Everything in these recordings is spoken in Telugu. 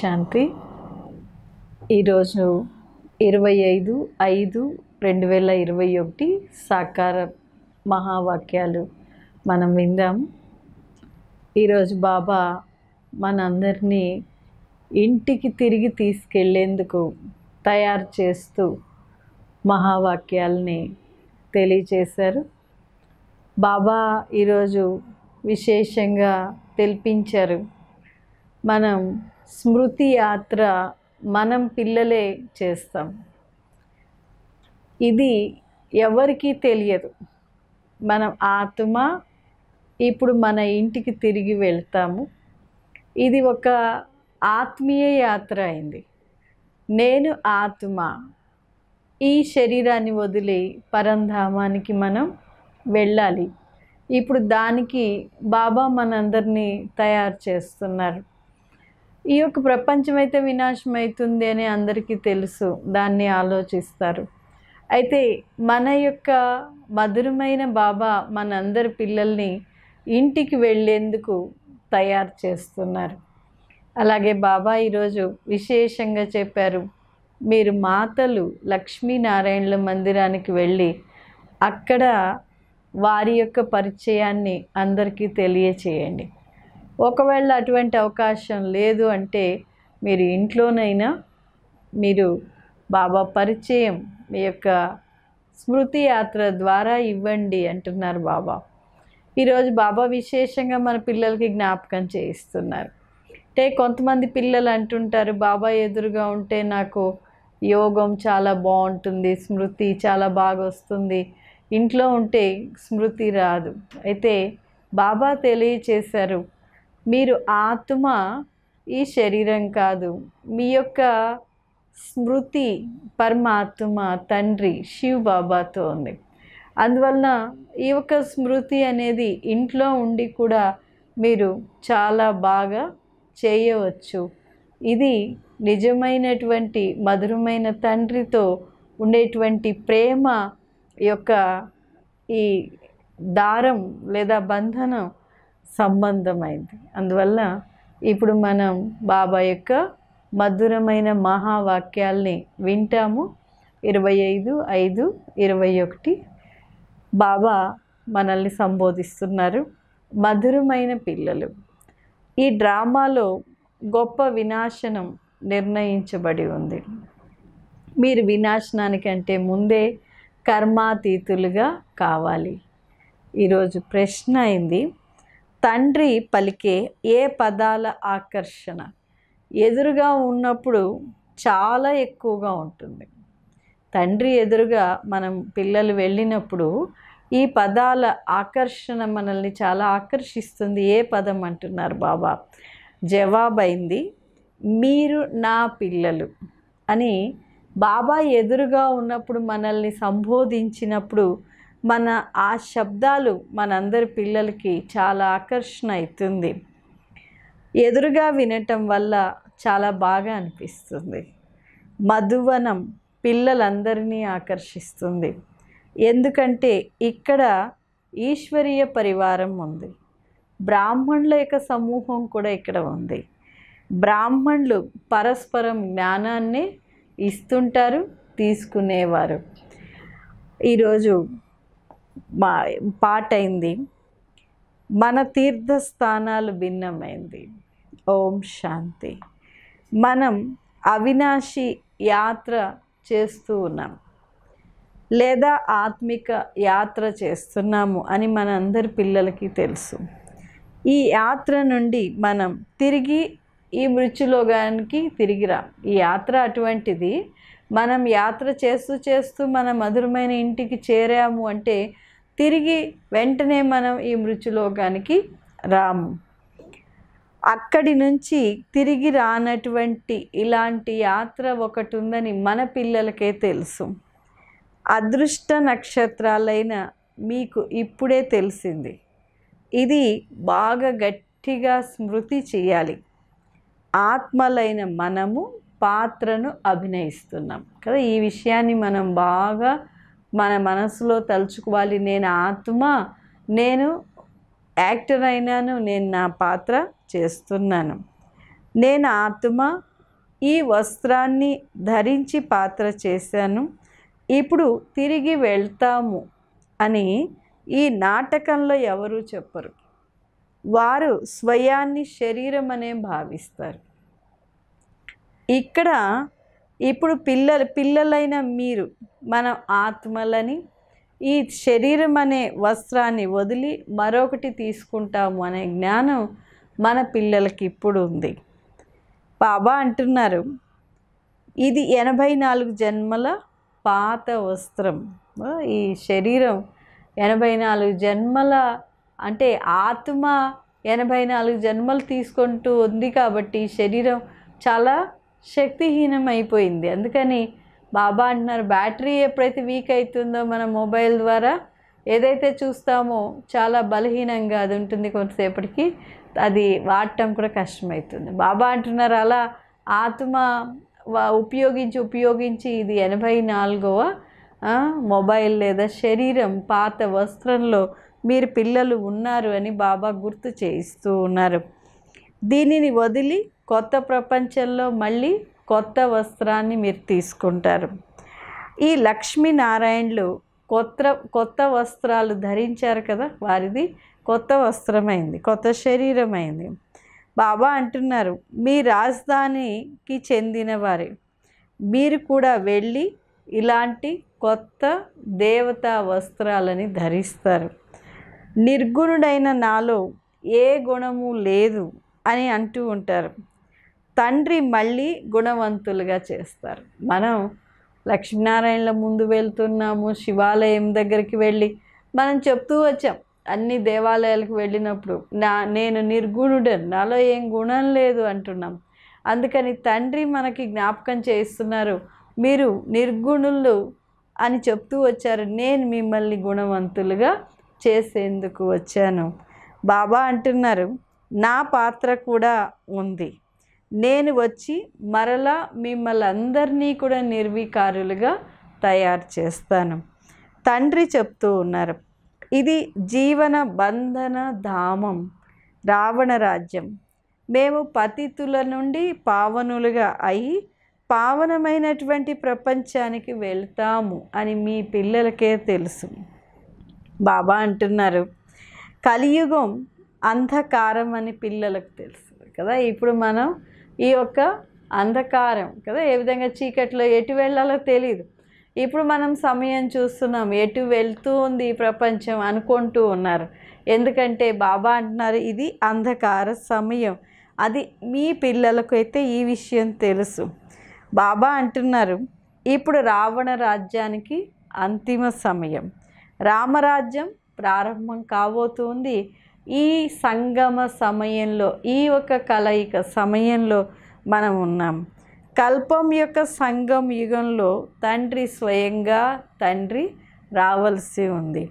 శాంతి ఈరోజు ఇరవై ఐదు ఐదు రెండు వేల ఇరవై ఒకటి సాకార మహావాక్యాలు మనం విందాం ఈరోజు బాబా మనందరినీ ఇంటికి తిరిగి తీసుకెళ్లేందుకు తయారు చేస్తూ మహావాక్యాలని తెలియచేశారు బాబా ఈరోజు విశేషంగా తెలిపించారు మనం స్మృతి యాత్ర మనం పిల్లలే చేస్తాం ఇది ఎవరికీ తెలియదు మనం ఆత్మ ఇప్పుడు మన ఇంటికి తిరిగి వెళ్తాము ఇది ఒక ఆత్మీయ యాత్ర అయింది నేను ఆత్మ ఈ శరీరాన్ని వదిలి పరంధామానికి మనం వెళ్ళాలి ఇప్పుడు దానికి బాబా మనందరినీ తయారు చేస్తున్నారు ఈ యొక్క ప్రపంచం అయితే వినాశం అవుతుంది అని అందరికీ తెలుసు దాన్ని ఆలోచిస్తారు అయితే మన యొక్క మధురమైన బాబా మనందరి పిల్లల్ని ఇంటికి వెళ్ళేందుకు తయారు చేస్తున్నారు అలాగే బాబా ఈరోజు విశేషంగా చెప్పారు మీరు మాతలు లక్ష్మీనారాయణుల మందిరానికి వెళ్ళి అక్కడ వారి యొక్క పరిచయాన్ని అందరికీ తెలియచేయండి ఒకవేళ అటువంటి అవకాశం లేదు అంటే మీరు ఇంట్లోనైనా మీరు బాబా పరిచయం మీ యొక్క స్మృతి యాత్ర ద్వారా ఇవ్వండి అంటున్నారు బాబా ఈరోజు బాబా విశేషంగా మన పిల్లలకి జ్ఞాపకం చేయిస్తున్నారు అంటే కొంతమంది పిల్లలు అంటుంటారు బాబా ఎదురుగా ఉంటే నాకు యోగం చాలా బాగుంటుంది స్మృతి చాలా బాగా వస్తుంది ఇంట్లో ఉంటే స్మృతి రాదు అయితే బాబా తెలియచేశారు మీరు ఆత్మ ఈ శరీరం కాదు మీ యొక్క స్మృతి పరమాత్మ తండ్రి శివ్ బాబాతో ఉంది అందువలన ఈ యొక్క స్మృతి అనేది ఇంట్లో ఉండి కూడా మీరు చాలా బాగా చేయవచ్చు ఇది నిజమైనటువంటి మధురమైన తండ్రితో ఉండేటువంటి ప్రేమ యొక్క ఈ దారం లేదా బంధనం సంబంధమైంది అందువల్ల ఇప్పుడు మనం బాబా యొక్క మధురమైన మహావాక్యాల్ని వింటాము ఇరవై ఐదు ఐదు ఇరవై ఒకటి బాబా మనల్ని సంబోధిస్తున్నారు మధురమైన పిల్లలు ఈ డ్రామాలో గొప్ప వినాశనం నిర్ణయించబడి ఉంది మీరు వినాశనానికంటే ముందే కర్మాతీతులుగా కావాలి ఈరోజు ప్రశ్న అయింది తండ్రి పలికే ఏ పదాల ఆకర్షణ ఎదురుగా ఉన్నప్పుడు చాలా ఎక్కువగా ఉంటుంది తండ్రి ఎదురుగా మనం పిల్లలు వెళ్ళినప్పుడు ఈ పదాల ఆకర్షణ మనల్ని చాలా ఆకర్షిస్తుంది ఏ పదం అంటున్నారు బాబా జవాబైంది మీరు నా పిల్లలు అని బాబా ఎదురుగా ఉన్నప్పుడు మనల్ని సంబోధించినప్పుడు మన ఆ శబ్దాలు మనందరి పిల్లలకి చాలా ఆకర్షణ అవుతుంది ఎదురుగా వినటం వల్ల చాలా బాగా అనిపిస్తుంది మధువనం పిల్లలందరినీ ఆకర్షిస్తుంది ఎందుకంటే ఇక్కడ ఈశ్వరీయ పరివారం ఉంది బ్రాహ్మణుల యొక్క సమూహం కూడా ఇక్కడ ఉంది బ్రాహ్మణులు పరస్పరం జ్ఞానాన్ని ఇస్తుంటారు తీసుకునేవారు ఈరోజు పాటైంది మన తీర్థస్థానాలు భిన్నమైంది ఓం శాంతి మనం అవినాశి యాత్ర చేస్తూ ఉన్నాం లేదా ఆత్మిక యాత్ర చేస్తున్నాము అని మనందరి పిల్లలకి తెలుసు ఈ యాత్ర నుండి మనం తిరిగి ఈ మృత్యులోగానికి తిరిగి రా ఈ యాత్ర అటువంటిది మనం యాత్ర చేస్తూ చేస్తూ మన మధురమైన ఇంటికి చేరాము అంటే తిరిగి వెంటనే మనం ఈ మృత్యులోకానికి రాము అక్కడి నుంచి తిరిగి రానటువంటి ఇలాంటి యాత్ర ఒకటి ఉందని మన పిల్లలకే తెలుసు అదృష్ట నక్షత్రాలైన మీకు ఇప్పుడే తెలిసింది ఇది బాగా గట్టిగా స్మృతి చేయాలి ఆత్మలైన మనము పాత్రను అభినయిస్తున్నాం కదా ఈ విషయాన్ని మనం బాగా మన మనసులో తలుచుకోవాలి నేను ఆత్మ నేను యాక్టర్ అయినాను నేను నా పాత్ర చేస్తున్నాను నేను ఆత్మ ఈ వస్త్రాన్ని ధరించి పాత్ర చేశాను ఇప్పుడు తిరిగి వెళ్తాము అని ఈ నాటకంలో ఎవరు చెప్పరు వారు స్వయాన్ని శరీరం అనే భావిస్తారు ఇక్కడ ఇప్పుడు పిల్లలు పిల్లలైన మీరు మనం ఆత్మలని ఈ శరీరం అనే వస్త్రాన్ని వదిలి మరొకటి తీసుకుంటాము అనే జ్ఞానం మన పిల్లలకి ఇప్పుడు ఉంది బాబా అంటున్నారు ఇది ఎనభై నాలుగు జన్మల పాత వస్త్రం ఈ శరీరం ఎనభై నాలుగు జన్మల అంటే ఆత్మ ఎనభై నాలుగు జన్మలు తీసుకుంటూ ఉంది కాబట్టి శరీరం చాలా శక్తిహీనం అయిపోయింది అందుకని బాబా అంటున్నారు బ్యాటరీ ఎప్పుడైతే వీక్ అవుతుందో మన మొబైల్ ద్వారా ఏదైతే చూస్తామో చాలా బలహీనంగా అది ఉంటుంది కొంతసేపటికి అది వాడటం కూడా కష్టమవుతుంది బాబా అంటున్నారు అలా ఆత్మ ఉపయోగించి ఉపయోగించి ఇది ఎనభై నాలుగవ మొబైల్ లేదా శరీరం పాత వస్త్రంలో మీరు పిల్లలు ఉన్నారు అని బాబా గుర్తు చేయిస్తూ ఉన్నారు దీనిని వదిలి కొత్త ప్రపంచంలో మళ్ళీ కొత్త వస్త్రాన్ని మీరు తీసుకుంటారు ఈ లక్ష్మీనారాయణులు కొత్త కొత్త వస్త్రాలు ధరించారు కదా వారిది కొత్త వస్త్రమైంది కొత్త శరీరమైంది బాబా అంటున్నారు మీ రాజధానికి చెందినవారే మీరు కూడా వెళ్ళి ఇలాంటి కొత్త దేవతా వస్త్రాలని ధరిస్తారు నిర్గుణుడైన నాలో ఏ గుణము లేదు అని అంటూ ఉంటారు తండ్రి మళ్ళీ గుణవంతులుగా చేస్తారు మనం లక్ష్మీనారాయణల ముందు వెళ్తున్నాము శివాలయం దగ్గరికి వెళ్ళి మనం చెప్తూ వచ్చాం అన్ని దేవాలయాలకు వెళ్ళినప్పుడు నా నేను నిర్గుణుడను నాలో ఏం గుణం లేదు అంటున్నాం అందుకని తండ్రి మనకి జ్ఞాపకం చేస్తున్నారు మీరు నిర్గుణులు అని చెప్తూ వచ్చారు నేను మిమ్మల్ని గుణవంతులుగా చేసేందుకు వచ్చాను బాబా అంటున్నారు నా పాత్ర కూడా ఉంది నేను వచ్చి మరలా మిమ్మల్ని అందరినీ కూడా నిర్వీకారులుగా తయారు చేస్తాను తండ్రి చెప్తూ ఉన్నారు ఇది జీవన బంధన ధామం రావణ రాజ్యం మేము పతితుల నుండి పావనులుగా అయి పావనమైనటువంటి ప్రపంచానికి వెళ్తాము అని మీ పిల్లలకే తెలుసు బాబా అంటున్నారు కలియుగం అంధకారం అని పిల్లలకు తెలుసు కదా ఇప్పుడు మనం ఈ యొక్క అంధకారం కదా ఏ విధంగా చీకట్లో ఎటు వెళ్ళాలో తెలియదు ఇప్పుడు మనం సమయం చూస్తున్నాం ఎటు వెళ్తూ ఉంది ప్రపంచం అనుకుంటూ ఉన్నారు ఎందుకంటే బాబా అంటున్నారు ఇది అంధకార సమయం అది మీ పిల్లలకు అయితే ఈ విషయం తెలుసు బాబా అంటున్నారు ఇప్పుడు రావణ రాజ్యానికి అంతిమ సమయం రామరాజ్యం ప్రారంభం కాబోతుంది ఈ సంగమ సమయంలో ఈ ఒక కలయిక సమయంలో మనం ఉన్నాం కల్పం యొక్క సంఘం యుగంలో తండ్రి స్వయంగా తండ్రి రావాల్సి ఉంది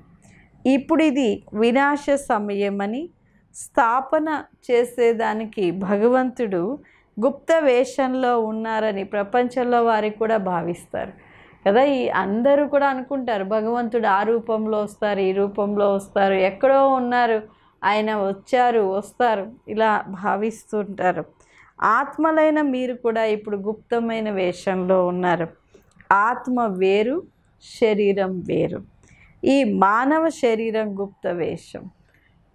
ఇప్పుడు ఇది వినాశ సమయమని స్థాపన చేసేదానికి భగవంతుడు గుప్త వేషంలో ఉన్నారని ప్రపంచంలో వారికి కూడా భావిస్తారు కదా ఈ అందరూ కూడా అనుకుంటారు భగవంతుడు ఆ రూపంలో వస్తారు ఈ రూపంలో వస్తారు ఎక్కడో ఉన్నారు ఆయన వచ్చారు వస్తారు ఇలా భావిస్తుంటారు ఆత్మలైన మీరు కూడా ఇప్పుడు గుప్తమైన వేషంలో ఉన్నారు ఆత్మ వేరు శరీరం వేరు ఈ మానవ శరీరం గుప్త వేషం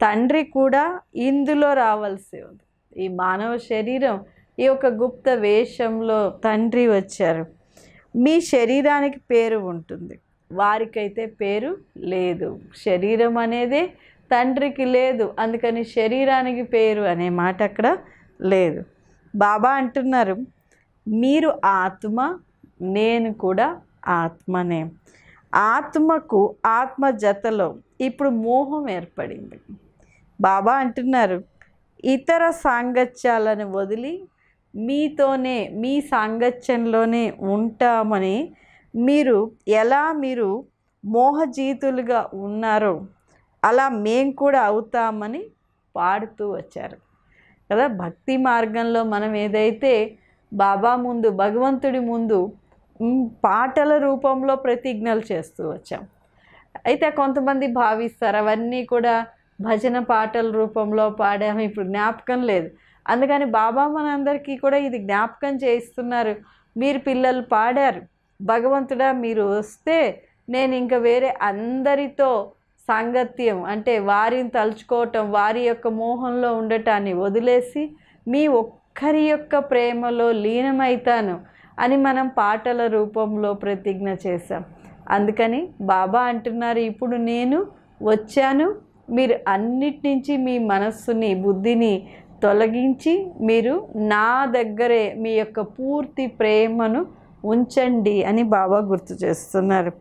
తండ్రి కూడా ఇందులో రావాల్సి ఉంది ఈ మానవ శరీరం ఈ యొక్క గుప్త వేషంలో తండ్రి వచ్చారు మీ శరీరానికి పేరు ఉంటుంది వారికైతే పేరు లేదు శరీరం అనేది తండ్రికి లేదు అందుకని శరీరానికి పేరు అనే మాట అక్కడ లేదు బాబా అంటున్నారు మీరు ఆత్మ నేను కూడా ఆత్మనే ఆత్మకు ఆత్మ జతలో ఇప్పుడు మోహం ఏర్పడింది బాబా అంటున్నారు ఇతర సాంగత్యాలను వదిలి మీతోనే మీ సాంగత్యంలోనే ఉంటామని మీరు ఎలా మీరు మోహజీతులుగా ఉన్నారో అలా మేము కూడా అవుతామని పాడుతూ వచ్చారు కదా భక్తి మార్గంలో మనం ఏదైతే బాబా ముందు భగవంతుడి ముందు పాటల రూపంలో ప్రతిజ్ఞలు చేస్తూ వచ్చాం అయితే కొంతమంది భావిస్తారు అవన్నీ కూడా భజన పాటల రూపంలో పాడాము ఇప్పుడు జ్ఞాపకం లేదు అందుకని బాబా మనందరికీ కూడా ఇది జ్ఞాపకం చేయిస్తున్నారు మీరు పిల్లలు పాడారు భగవంతుడా మీరు వస్తే నేను ఇంకా వేరే అందరితో సాంగత్యం అంటే వారిని తలుచుకోవటం వారి యొక్క మోహంలో ఉండటాన్ని వదిలేసి మీ ఒక్కరి యొక్క ప్రేమలో లీనమైతాను అని మనం పాటల రూపంలో ప్రతిజ్ఞ చేశాం అందుకని బాబా అంటున్నారు ఇప్పుడు నేను వచ్చాను మీరు అన్నిటి నుంచి మీ మనస్సుని బుద్ధిని తొలగించి మీరు నా దగ్గరే మీ యొక్క పూర్తి ప్రేమను ఉంచండి అని బాబా గుర్తు చేస్తున్నారు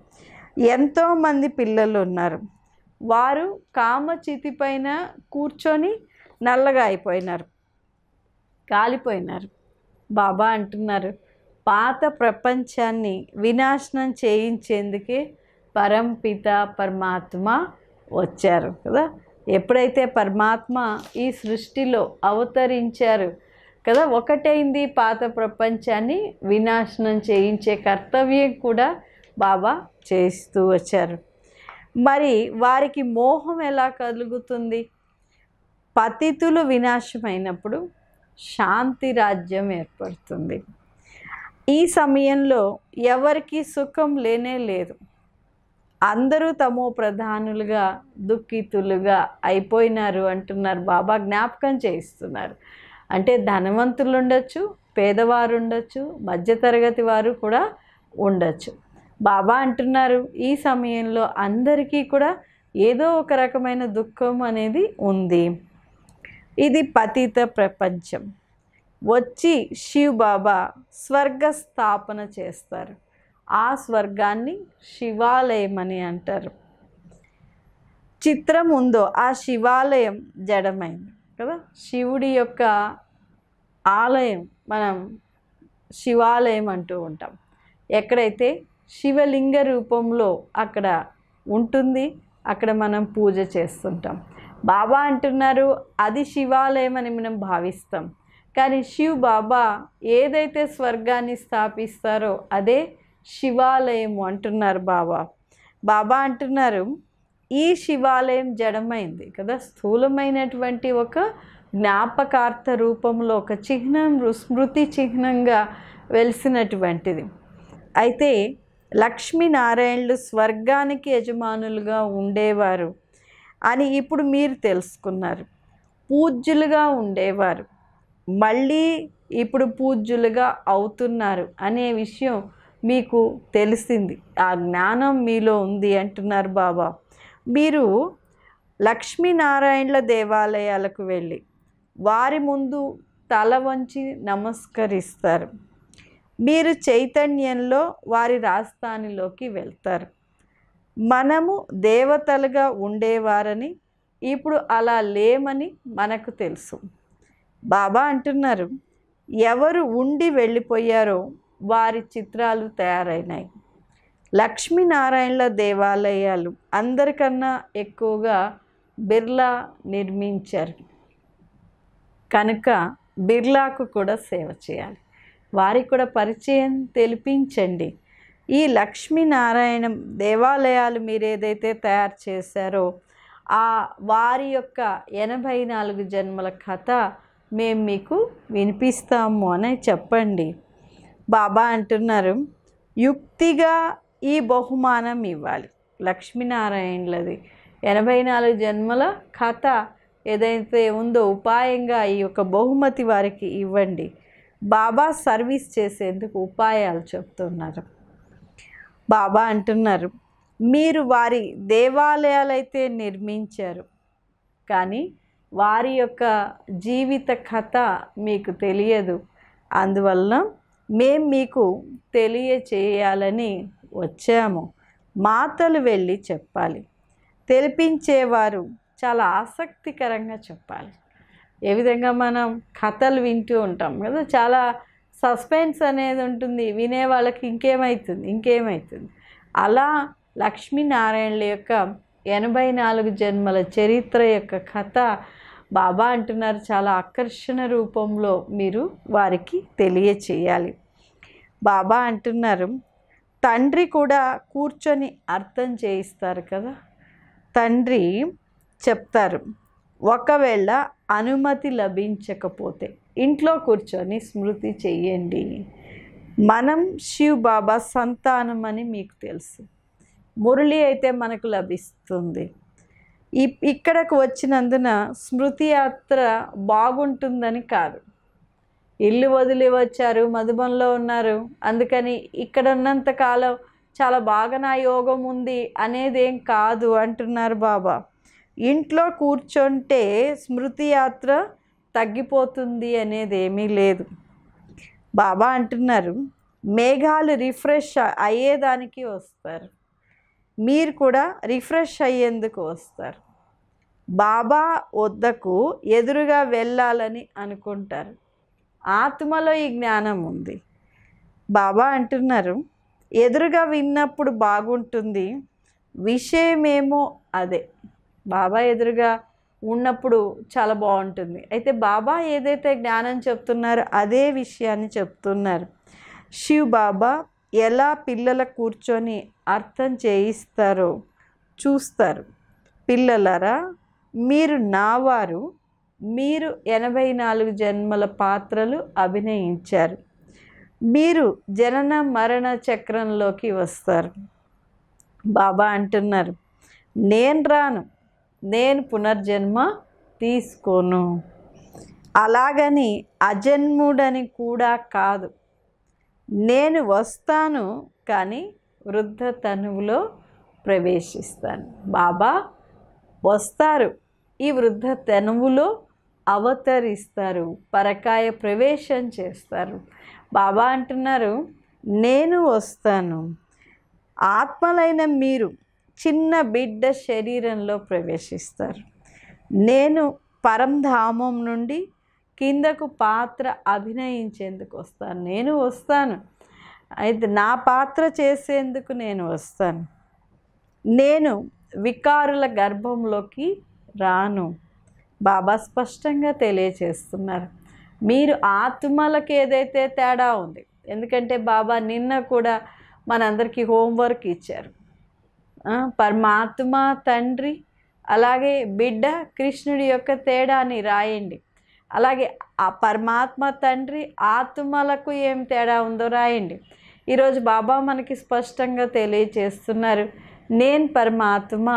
ఎంతోమంది పిల్లలు ఉన్నారు వారు కామచితి పైన కూర్చొని నల్లగా అయిపోయినారు కాలిపోయినారు బాబా అంటున్నారు పాత ప్రపంచాన్ని వినాశనం చేయించేందుకే పరంపిత పరమాత్మ వచ్చారు కదా ఎప్పుడైతే పరమాత్మ ఈ సృష్టిలో అవతరించారు కదా ఒకటైంది పాత ప్రపంచాన్ని వినాశనం చేయించే కర్తవ్యం కూడా బాబా చేస్తూ వచ్చారు మరి వారికి మోహం ఎలా కలుగుతుంది పతితులు వినాశమైనప్పుడు శాంతి రాజ్యం ఏర్పడుతుంది ఈ సమయంలో ఎవరికి సుఖం లేనే లేదు అందరూ తమో ప్రధానులుగా దుఃఖితులుగా అయిపోయినారు అంటున్నారు బాబా జ్ఞాపకం చేయిస్తున్నారు అంటే ధనవంతులు ఉండొచ్చు పేదవారు ఉండొచ్చు మధ్యతరగతి వారు కూడా ఉండొచ్చు బాబా అంటున్నారు ఈ సమయంలో అందరికీ కూడా ఏదో ఒక రకమైన దుఃఖం అనేది ఉంది ఇది పతిత ప్రపంచం వచ్చి శివ్ బాబా స్వర్గ స్థాపన చేస్తారు ఆ స్వర్గాన్ని శివాలయం అని అంటారు చిత్రం ఉందో ఆ శివాలయం జడమైంది కదా శివుడి యొక్క ఆలయం మనం శివాలయం అంటూ ఉంటాం ఎక్కడైతే శివలింగ రూపంలో అక్కడ ఉంటుంది అక్కడ మనం పూజ చేస్తుంటాం బాబా అంటున్నారు అది శివాలయం అని మనం భావిస్తాం కానీ శివ్ బాబా ఏదైతే స్వర్గాన్ని స్థాపిస్తారో అదే శివాలయము అంటున్నారు బాబా బాబా అంటున్నారు ఈ శివాలయం జడమైంది కదా స్థూలమైనటువంటి ఒక జ్ఞాపకార్థ రూపంలో ఒక చిహ్నం స్మృతి చిహ్నంగా వెలిసినటువంటిది అయితే లక్ష్మీనారాయణులు స్వర్గానికి యజమానులుగా ఉండేవారు అని ఇప్పుడు మీరు తెలుసుకున్నారు పూజ్యులుగా ఉండేవారు మళ్ళీ ఇప్పుడు పూజ్యులుగా అవుతున్నారు అనే విషయం మీకు తెలిసింది ఆ జ్ఞానం మీలో ఉంది అంటున్నారు బాబా మీరు లక్ష్మీనారాయణుల దేవాలయాలకు వెళ్ళి వారి ముందు తల వంచి నమస్కరిస్తారు మీరు చైతన్యంలో వారి రాజధానిలోకి వెళ్తారు మనము దేవతలుగా ఉండేవారని ఇప్పుడు అలా లేమని మనకు తెలుసు బాబా అంటున్నారు ఎవరు ఉండి వెళ్ళిపోయారో వారి చిత్రాలు తయారైనాయి లక్ష్మీనారాయణల దేవాలయాలు అందరికన్నా ఎక్కువగా బిర్లా నిర్మించారు కనుక బిర్లాకు కూడా సేవ చేయాలి వారికి కూడా పరిచయం తెలిపించండి ఈ లక్ష్మీనారాయణ దేవాలయాలు మీరు ఏదైతే తయారు చేశారో ఆ వారి యొక్క ఎనభై నాలుగు జన్మల కథ మేము మీకు వినిపిస్తాము అని చెప్పండి బాబా అంటున్నారు యుక్తిగా ఈ బహుమానం ఇవ్వాలి లక్ష్మీనారాయణలది ఎనభై నాలుగు జన్మల కథ ఏదైతే ఉందో ఉపాయంగా ఈ యొక్క బహుమతి వారికి ఇవ్వండి బాబా సర్వీస్ చేసేందుకు ఉపాయాలు చెప్తున్నారు బాబా అంటున్నారు మీరు వారి దేవాలయాలైతే నిర్మించారు కానీ వారి యొక్క జీవిత కథ మీకు తెలియదు అందువలన మేము మీకు తెలియచేయాలని వచ్చాము మాతలు వెళ్ళి చెప్పాలి తెలిపించేవారు చాలా ఆసక్తికరంగా చెప్పాలి ఏ విధంగా మనం కథలు వింటూ ఉంటాం కదా చాలా సస్పెన్స్ అనేది ఉంటుంది వినే వాళ్ళకి ఇంకేమవుతుంది ఇంకేమవుతుంది అలా లక్ష్మీనారాయణుల యొక్క ఎనభై నాలుగు జన్మల చరిత్ర యొక్క కథ బాబా అంటున్నారు చాలా ఆకర్షణ రూపంలో మీరు వారికి తెలియచేయాలి బాబా అంటున్నారు తండ్రి కూడా కూర్చొని అర్థం చేయిస్తారు కదా తండ్రి చెప్తారు ఒకవేళ అనుమతి లభించకపోతే ఇంట్లో కూర్చొని స్మృతి చేయండి మనం శివ్ బాబా సంతానం అని మీకు తెలుసు మురళి అయితే మనకు లభిస్తుంది ఈ ఇక్కడకు వచ్చినందున స్మృతి యాత్ర బాగుంటుందని కాదు ఇల్లు వదిలి వచ్చారు మధుబంలో ఉన్నారు అందుకని ఇక్కడ ఉన్నంతకాలం చాలా బాగా నా యోగం ఉంది అనేది ఏం కాదు అంటున్నారు బాబా ఇంట్లో కూర్చుంటే స్మృతి యాత్ర తగ్గిపోతుంది అనేది ఏమీ లేదు బాబా అంటున్నారు మేఘాలు రిఫ్రెష్ అయ్యేదానికి వస్తారు మీరు కూడా రిఫ్రెష్ అయ్యేందుకు వస్తారు బాబా వద్దకు ఎదురుగా వెళ్ళాలని అనుకుంటారు ఆత్మలో ఈ జ్ఞానం ఉంది బాబా అంటున్నారు ఎదురుగా విన్నప్పుడు బాగుంటుంది విషయమేమో అదే బాబా ఎదురుగా ఉన్నప్పుడు చాలా బాగుంటుంది అయితే బాబా ఏదైతే జ్ఞానం చెప్తున్నారో అదే విషయాన్ని చెప్తున్నారు శివ్ బాబా ఎలా పిల్లల కూర్చొని అర్థం చేయిస్తారో చూస్తారు పిల్లలరా మీరు నావారు మీరు ఎనభై నాలుగు జన్మల పాత్రలు అభినయించారు మీరు జనన మరణ చక్రంలోకి వస్తారు బాబా అంటున్నారు నేను రాను నేను పునర్జన్మ తీసుకోను అలాగని అజన్ముడని కూడా కాదు నేను వస్తాను కానీ వృద్ధ తనువులో ప్రవేశిస్తాను బాబా వస్తారు ఈ వృద్ధ తనువులో అవతరిస్తారు పరకాయ ప్రవేశం చేస్తారు బాబా అంటున్నారు నేను వస్తాను ఆత్మలైన మీరు చిన్న బిడ్డ శరీరంలో ప్రవేశిస్తారు నేను పరంధామం నుండి కిందకు పాత్ర అభినయించేందుకు వస్తాను నేను వస్తాను అయితే నా పాత్ర చేసేందుకు నేను వస్తాను నేను వికారుల గర్భంలోకి రాను బాబా స్పష్టంగా తెలియచేస్తున్నారు మీరు ఆత్మలకు ఏదైతే తేడా ఉంది ఎందుకంటే బాబా నిన్న కూడా మనందరికీ హోంవర్క్ ఇచ్చారు పరమాత్మ తండ్రి అలాగే బిడ్డ కృష్ణుడి యొక్క తేడాని రాయండి అలాగే ఆ పరమాత్మ తండ్రి ఆత్మలకు ఏం తేడా ఉందో రాయండి ఈరోజు బాబా మనకి స్పష్టంగా తెలియచేస్తున్నారు నేను పరమాత్మ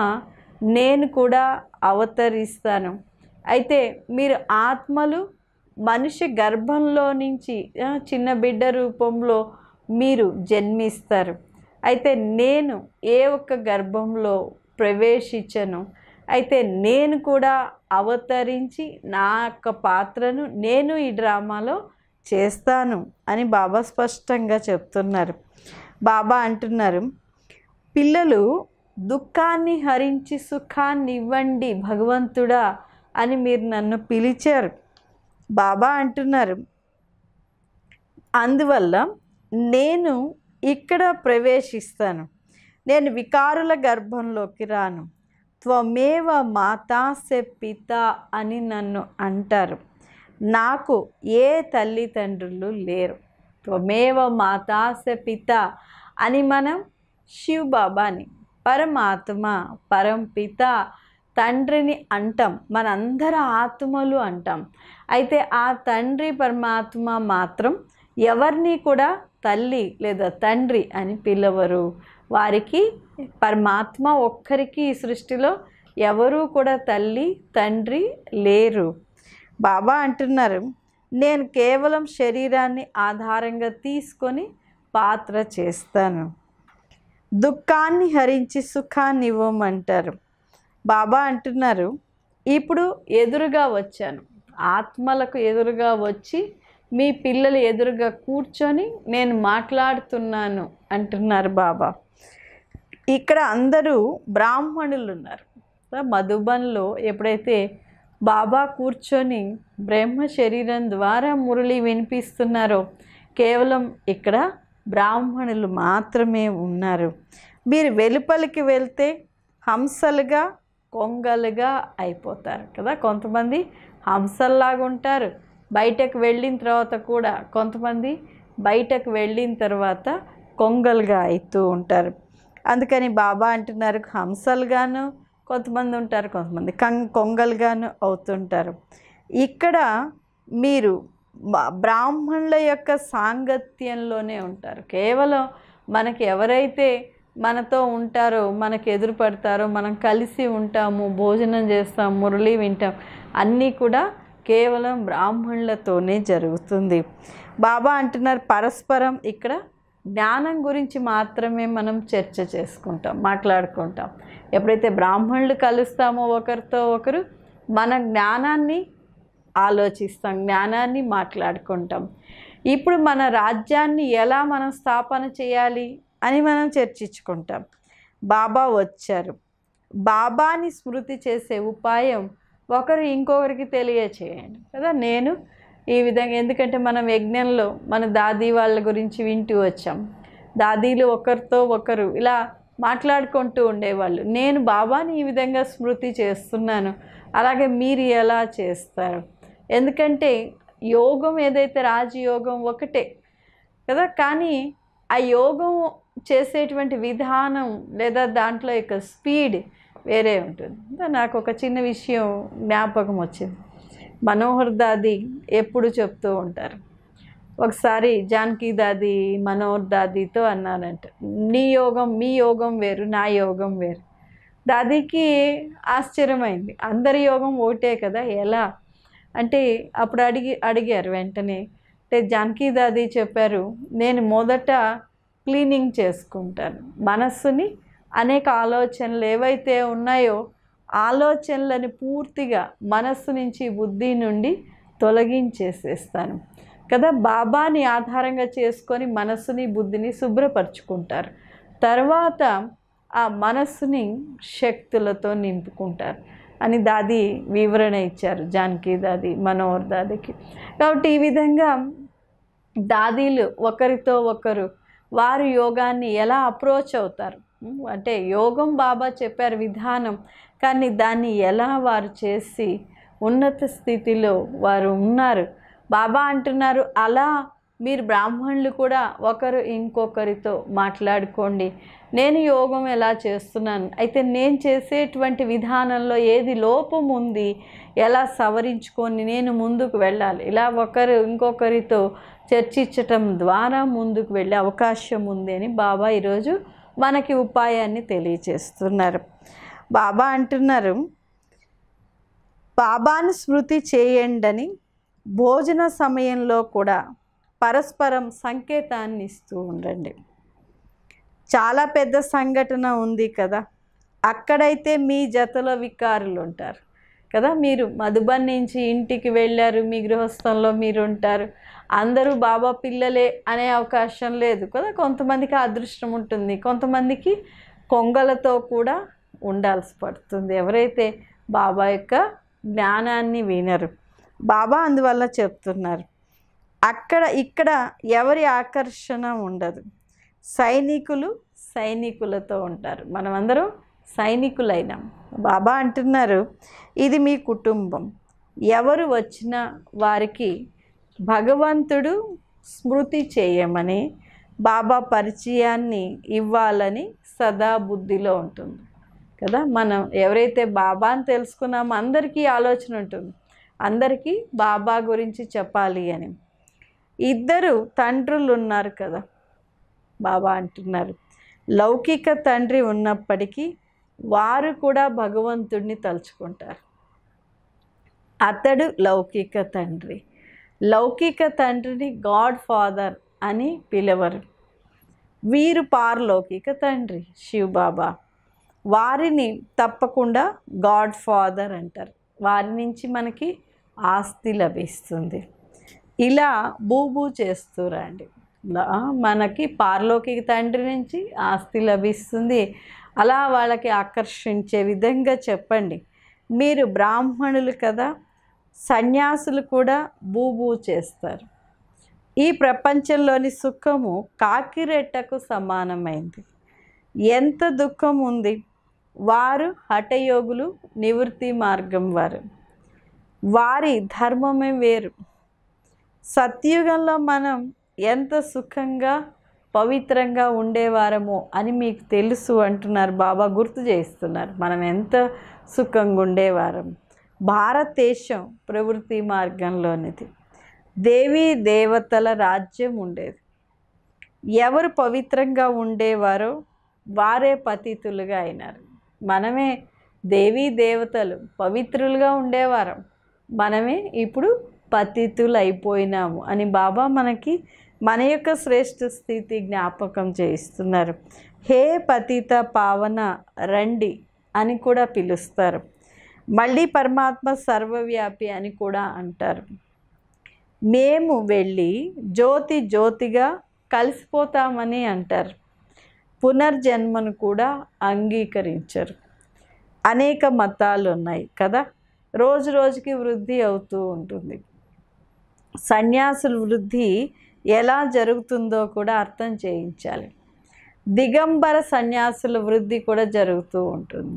నేను కూడా అవతరిస్తాను అయితే మీరు ఆత్మలు మనిషి గర్భంలో నుంచి చిన్న బిడ్డ రూపంలో మీరు జన్మిస్తారు అయితే నేను ఏ ఒక్క గర్భంలో ప్రవేశించను అయితే నేను కూడా అవతరించి నా యొక్క పాత్రను నేను ఈ డ్రామాలో చేస్తాను అని బాబా స్పష్టంగా చెప్తున్నారు బాబా అంటున్నారు పిల్లలు దుఃఖాన్ని హరించి సుఖాన్ని ఇవ్వండి భగవంతుడా అని మీరు నన్ను పిలిచారు బాబా అంటున్నారు అందువల్ల నేను ఇక్కడ ప్రవేశిస్తాను నేను వికారుల గర్భంలోకి రాను త్వమేవ మాతాసే పిత అని నన్ను అంటారు నాకు ఏ తల్లిదండ్రులు లేరు త్వమేవ మాతాసే పిత అని మనం శివబాబాని బాబాని పరమాత్మ పరంపిత తండ్రిని అంటాం మనందరి ఆత్మలు అంటాం అయితే ఆ తండ్రి పరమాత్మ మాత్రం ఎవరిని కూడా తల్లి లేదా తండ్రి అని పిలవరు వారికి పరమాత్మ ఒక్కరికి ఈ సృష్టిలో ఎవరూ కూడా తల్లి తండ్రి లేరు బాబా అంటున్నారు నేను కేవలం శరీరాన్ని ఆధారంగా తీసుకొని పాత్ర చేస్తాను దుఃఖాన్ని హరించి సుఖాన్ని ఇవ్వమంటారు బాబా అంటున్నారు ఇప్పుడు ఎదురుగా వచ్చాను ఆత్మలకు ఎదురుగా వచ్చి మీ పిల్లలు ఎదురుగా కూర్చొని నేను మాట్లాడుతున్నాను అంటున్నారు బాబా ఇక్కడ అందరూ బ్రాహ్మణులు ఉన్నారు మధుబన్లో ఎప్పుడైతే బాబా కూర్చొని బ్రహ్మ శరీరం ద్వారా మురళి వినిపిస్తున్నారో కేవలం ఇక్కడ బ్రాహ్మణులు మాత్రమే ఉన్నారు మీరు వెలుపలికి వెళ్తే హంసలుగా కొంగలుగా అయిపోతారు కదా కొంతమంది హంసల్లాగా ఉంటారు బయటకు వెళ్ళిన తర్వాత కూడా కొంతమంది బయటకు వెళ్ళిన తర్వాత కొంగలుగా అవుతూ ఉంటారు అందుకని బాబా అంటున్నారు హంసలుగాను కొంతమంది ఉంటారు కొంతమంది కం కొంగలుగాను అవుతుంటారు ఇక్కడ మీరు బ్రాహ్మణుల యొక్క సాంగత్యంలోనే ఉంటారు కేవలం మనకి ఎవరైతే మనతో ఉంటారో మనకు ఎదురుపడతారో మనం కలిసి ఉంటాము భోజనం చేస్తాం మురళి వింటాం అన్నీ కూడా కేవలం బ్రాహ్మణులతోనే జరుగుతుంది బాబా అంటున్నారు పరస్పరం ఇక్కడ జ్ఞానం గురించి మాత్రమే మనం చర్చ చేసుకుంటాం మాట్లాడుకుంటాం ఎప్పుడైతే బ్రాహ్మణులు కలుస్తామో ఒకరితో ఒకరు మన జ్ఞానాన్ని ఆలోచిస్తాం జ్ఞానాన్ని మాట్లాడుకుంటాం ఇప్పుడు మన రాజ్యాన్ని ఎలా మనం స్థాపన చేయాలి అని మనం చర్చించుకుంటాం బాబా వచ్చారు బాబాని స్మృతి చేసే ఉపాయం ఒకరు ఇంకొకరికి తెలియచేయండి కదా నేను ఈ విధంగా ఎందుకంటే మనం యజ్ఞంలో మన దాదీ వాళ్ళ గురించి వింటూ వచ్చాం దాదీలు ఒకరితో ఒకరు ఇలా మాట్లాడుకుంటూ ఉండేవాళ్ళు నేను బాబాని ఈ విధంగా స్మృతి చేస్తున్నాను అలాగే మీరు ఎలా చేస్తారు ఎందుకంటే యోగం ఏదైతే రాజయోగం ఒకటే కదా కానీ ఆ యోగం చేసేటువంటి విధానం లేదా దాంట్లో యొక్క స్పీడ్ వేరే ఉంటుంది నాకు ఒక చిన్న విషయం జ్ఞాపకం వచ్చింది మనోహర్ దాది ఎప్పుడు చెప్తూ ఉంటారు ఒకసారి జానకి దాది మనోహర్ దాదితో అన్నారంట నీ యోగం మీ యోగం వేరు నా యోగం వేరు దాదికి ఆశ్చర్యమైంది అందరి యోగం ఒకటే కదా ఎలా అంటే అప్పుడు అడిగి అడిగారు వెంటనే అంటే జానకీ దాది చెప్పారు నేను మొదట క్లీనింగ్ చేసుకుంటాను మనస్సుని అనేక ఆలోచనలు ఏవైతే ఉన్నాయో ఆలోచనలని పూర్తిగా మనస్సు నుంచి బుద్ధి నుండి తొలగించేసేస్తాను కదా బాబాని ఆధారంగా చేసుకొని మనస్సుని బుద్ధిని శుభ్రపరుచుకుంటారు తర్వాత ఆ మనస్సుని శక్తులతో నింపుకుంటారు అని దాది వివరణ ఇచ్చారు జానకి దాది మనోహర్ దాదికి కాబట్టి ఈ విధంగా దాదీలు ఒకరితో ఒకరు వారు యోగాన్ని ఎలా అప్రోచ్ అవుతారు అంటే యోగం బాబా చెప్పారు విధానం కానీ దాన్ని ఎలా వారు చేసి ఉన్నత స్థితిలో వారు ఉన్నారు బాబా అంటున్నారు అలా మీరు బ్రాహ్మణులు కూడా ఒకరు ఇంకొకరితో మాట్లాడుకోండి నేను యోగం ఎలా చేస్తున్నాను అయితే నేను చేసేటువంటి విధానంలో ఏది లోపం ఉంది ఎలా సవరించుకొని నేను ముందుకు వెళ్ళాలి ఇలా ఒకరు ఇంకొకరితో చర్చించటం ద్వారా ముందుకు వెళ్ళే అవకాశం ఉంది అని బాబా ఈరోజు మనకి ఉపాయాన్ని తెలియచేస్తున్నారు బాబా అంటున్నారు బాబాను స్మృతి చేయండని భోజన సమయంలో కూడా పరస్పరం సంకేతాన్ని ఇస్తూ ఉండండి చాలా పెద్ద సంఘటన ఉంది కదా అక్కడైతే మీ జతలో వికారులు ఉంటారు కదా మీరు మధుబన్ నుంచి ఇంటికి వెళ్ళారు మీ గృహస్థంలో మీరు ఉంటారు అందరూ బాబా పిల్లలే అనే అవకాశం లేదు కదా కొంతమందికి అదృష్టం ఉంటుంది కొంతమందికి కొంగలతో కూడా ఉండాల్సి పడుతుంది ఎవరైతే బాబా యొక్క జ్ఞానాన్ని వినరు బాబా అందువల్ల చెప్తున్నారు అక్కడ ఇక్కడ ఎవరి ఆకర్షణ ఉండదు సైనికులు సైనికులతో ఉంటారు మనమందరం సైనికులైనాం బాబా అంటున్నారు ఇది మీ కుటుంబం ఎవరు వచ్చినా వారికి భగవంతుడు స్మృతి చేయమని బాబా పరిచయాన్ని ఇవ్వాలని సదా బుద్ధిలో ఉంటుంది కదా మనం ఎవరైతే బాబా అని తెలుసుకున్నామో అందరికీ ఆలోచన ఉంటుంది అందరికీ బాబా గురించి చెప్పాలి అని ఇద్దరు తండ్రులు ఉన్నారు కదా బాబా అంటున్నారు లౌకిక తండ్రి ఉన్నప్పటికీ వారు కూడా భగవంతుడిని తలుచుకుంటారు అతడు లౌకిక తండ్రి లౌకిక తండ్రిని గాడ్ ఫాదర్ అని పిలవరు వీరు పారలౌకిక తండ్రి శివబాబా వారిని తప్పకుండా గాడ్ ఫాదర్ అంటారు వారి నుంచి మనకి ఆస్తి లభిస్తుంది ఇలా బూబూ చేస్తూ రండి మనకి పార్లోకి తండ్రి నుంచి ఆస్తి లభిస్తుంది అలా వాళ్ళకి ఆకర్షించే విధంగా చెప్పండి మీరు బ్రాహ్మణులు కదా సన్యాసులు కూడా బూబూ చేస్తారు ఈ ప్రపంచంలోని సుఖము కాకిరెట్టకు సమానమైంది ఎంత దుఃఖం ఉంది వారు హఠయోగులు నివృత్తి మార్గం వారు వారి ధర్మమే వేరు సత్యుగంలో మనం ఎంత సుఖంగా పవిత్రంగా ఉండేవారము అని మీకు తెలుసు అంటున్నారు బాబా గుర్తు చేస్తున్నారు మనం ఎంత సుఖంగా ఉండేవారం భారతదేశం ప్రవృత్తి మార్గంలోనిది దేవీ దేవతల రాజ్యం ఉండేది ఎవరు పవిత్రంగా ఉండేవారో వారే పతితులుగా అయినారు మనమే దేవీ దేవతలు పవిత్రులుగా ఉండేవారం మనమే ఇప్పుడు పతితులు అయిపోయినాము అని బాబా మనకి మన యొక్క శ్రేష్ఠ స్థితి జ్ఞాపకం చేయిస్తున్నారు హే పతిత పావన రండి అని కూడా పిలుస్తారు మళ్ళీ పరమాత్మ సర్వవ్యాపి అని కూడా అంటారు మేము వెళ్ళి జ్యోతి జ్యోతిగా కలిసిపోతామని అంటారు పునర్జన్మను కూడా అంగీకరించరు అనేక మతాలు ఉన్నాయి కదా రోజు రోజుకి వృద్ధి అవుతూ ఉంటుంది సన్యాసుల వృద్ధి ఎలా జరుగుతుందో కూడా అర్థం చేయించాలి దిగంబర సన్యాసుల వృద్ధి కూడా జరుగుతూ ఉంటుంది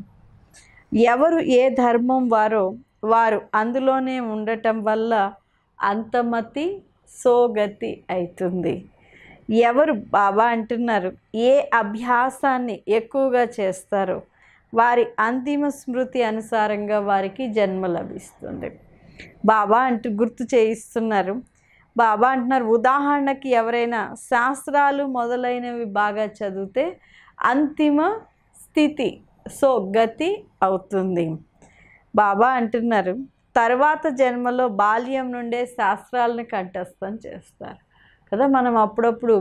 ఎవరు ఏ ధర్మం వారో వారు అందులోనే ఉండటం వల్ల అంతమతి సోగతి అవుతుంది ఎవరు బాబా అంటున్నారు ఏ అభ్యాసాన్ని ఎక్కువగా చేస్తారో వారి అంతిమ స్మృతి అనుసారంగా వారికి జన్మ లభిస్తుంది బాబా అంటూ గుర్తు చేయిస్తున్నారు బాబా అంటున్నారు ఉదాహరణకి ఎవరైనా శాస్త్రాలు మొదలైనవి బాగా చదివితే అంతిమ స్థితి సో గతి అవుతుంది బాబా అంటున్నారు తర్వాత జన్మలో బాల్యం నుండే శాస్త్రాలను కంఠస్థం చేస్తారు కదా మనం అప్పుడప్పుడు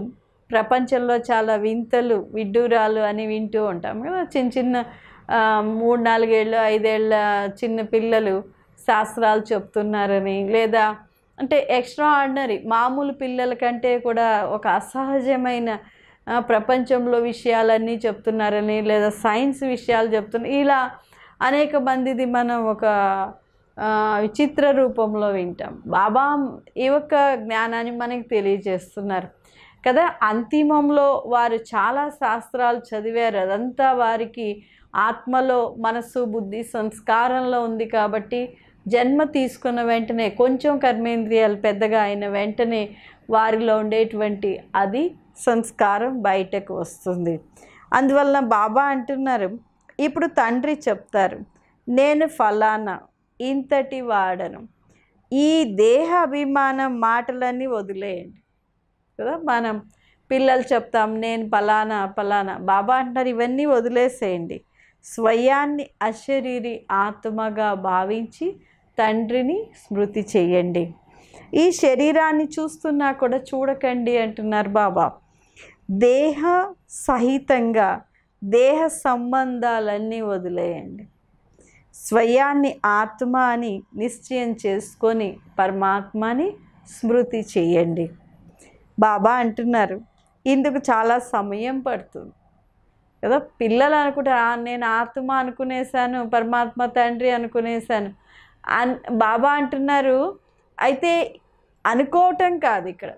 ప్రపంచంలో చాలా వింతలు విడ్డూరాలు అని వింటూ ఉంటాం కదా చిన్న చిన్న మూడు నాలుగేళ్ళు ఐదేళ్ళ చిన్న పిల్లలు శాస్త్రాలు చెప్తున్నారని లేదా అంటే ఎక్స్ట్రా ఆర్డినరీ మామూలు పిల్లల కంటే కూడా ఒక అసహజమైన ప్రపంచంలో విషయాలన్నీ చెప్తున్నారని లేదా సైన్స్ విషయాలు చెప్తున్నారు ఇలా అనేక మందిది మనం ఒక విచిత్ర రూపంలో వింటాం బాబా ఈ యొక్క జ్ఞానాన్ని మనకి తెలియజేస్తున్నారు కదా అంతిమంలో వారు చాలా శాస్త్రాలు చదివారు అదంతా వారికి ఆత్మలో మనసు బుద్ధి సంస్కారంలో ఉంది కాబట్టి జన్మ తీసుకున్న వెంటనే కొంచెం కర్మేంద్రియాలు పెద్దగా అయిన వెంటనే వారిలో ఉండేటువంటి అది సంస్కారం బయటకు వస్తుంది అందువలన బాబా అంటున్నారు ఇప్పుడు తండ్రి చెప్తారు నేను ఫలానా ఇంతటి వాడను ఈ దేహ అభిమాన మాటలన్నీ వదిలేయండి కదా మనం పిల్లలు చెప్తాం నేను పలానా పలానా బాబా అంటున్నారు ఇవన్నీ వదిలేసేయండి స్వయాన్ని అశరీరి ఆత్మగా భావించి తండ్రిని స్మృతి చేయండి ఈ శరీరాన్ని చూస్తున్నా కూడా చూడకండి అంటున్నారు బాబా దేహ సహితంగా దేహ సంబంధాలన్నీ వదిలేయండి స్వయాన్ని ఆత్మ అని నిశ్చయం చేసుకొని పరమాత్మని స్మృతి చేయండి బాబా అంటున్నారు ఇందుకు చాలా సమయం పడుతుంది కదా పిల్లలు అనుకుంటారు నేను ఆత్మ అనుకునేసాను పరమాత్మ తండ్రి అనుకునేసాను అన్ బాబా అంటున్నారు అయితే అనుకోవటం కాదు ఇక్కడ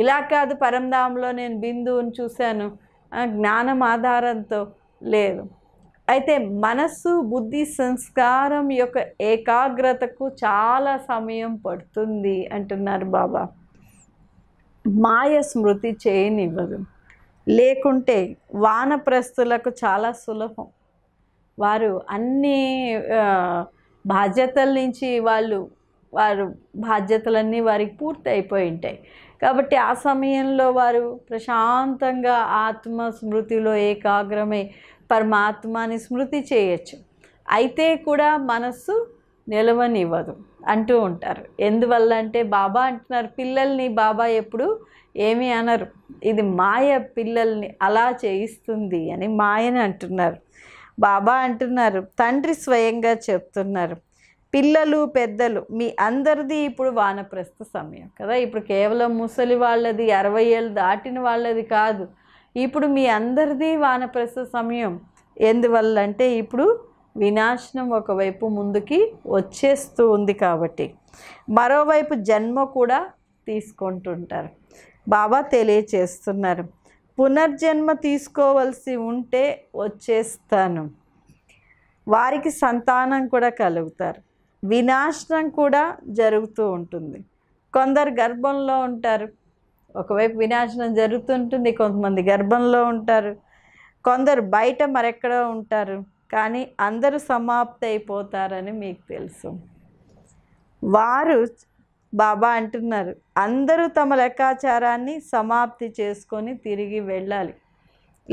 ఇలా కాదు పరంధాంలో నేను బిందువుని చూశాను జ్ఞానం ఆధారంతో లేదు అయితే మనస్సు బుద్ధి సంస్కారం యొక్క ఏకాగ్రతకు చాలా సమయం పడుతుంది అంటున్నారు బాబా మాయ స్మృతి చేయనివ్వదు లేకుంటే వానప్రస్తులకు చాలా సులభం వారు అన్నీ బాధ్యతల నుంచి వాళ్ళు వారు బాధ్యతలన్నీ వారికి పూర్తి అయిపోయి ఉంటాయి కాబట్టి ఆ సమయంలో వారు ప్రశాంతంగా ఆత్మ స్మృతిలో ఏకాగ్రమై పరమాత్మాని స్మృతి చేయొచ్చు అయితే కూడా మనస్సు నిలవనివ్వదు అంటూ ఉంటారు ఎందువల్ల అంటే బాబా అంటున్నారు పిల్లల్ని బాబా ఎప్పుడు ఏమి అనరు ఇది మాయ పిల్లల్ని అలా చేయిస్తుంది అని మాయని అంటున్నారు బాబా అంటున్నారు తండ్రి స్వయంగా చెప్తున్నారు పిల్లలు పెద్దలు మీ అందరిది ఇప్పుడు వానప్రస్థ సమయం కదా ఇప్పుడు కేవలం ముసలి వాళ్ళది అరవై ఏళ్ళు దాటిన వాళ్ళది కాదు ఇప్పుడు మీ అందరిది వానప్రస్థ సమయం ఎందువల్ల అంటే ఇప్పుడు వినాశనం ఒకవైపు ముందుకి వచ్చేస్తూ ఉంది కాబట్టి మరోవైపు జన్మ కూడా తీసుకుంటుంటారు బాబా తెలియచేస్తున్నారు పునర్జన్మ తీసుకోవలసి ఉంటే వచ్చేస్తాను వారికి సంతానం కూడా కలుగుతారు వినాశనం కూడా జరుగుతూ ఉంటుంది కొందరు గర్భంలో ఉంటారు ఒకవైపు వినాశనం జరుగుతుంటుంది కొంతమంది గర్భంలో ఉంటారు కొందరు బయట మరెక్కడో ఉంటారు కానీ అందరూ సమాప్తి అయిపోతారని మీకు తెలుసు వారు బాబా అంటున్నారు అందరూ తమ లెక్కాచారాన్ని సమాప్తి చేసుకొని తిరిగి వెళ్ళాలి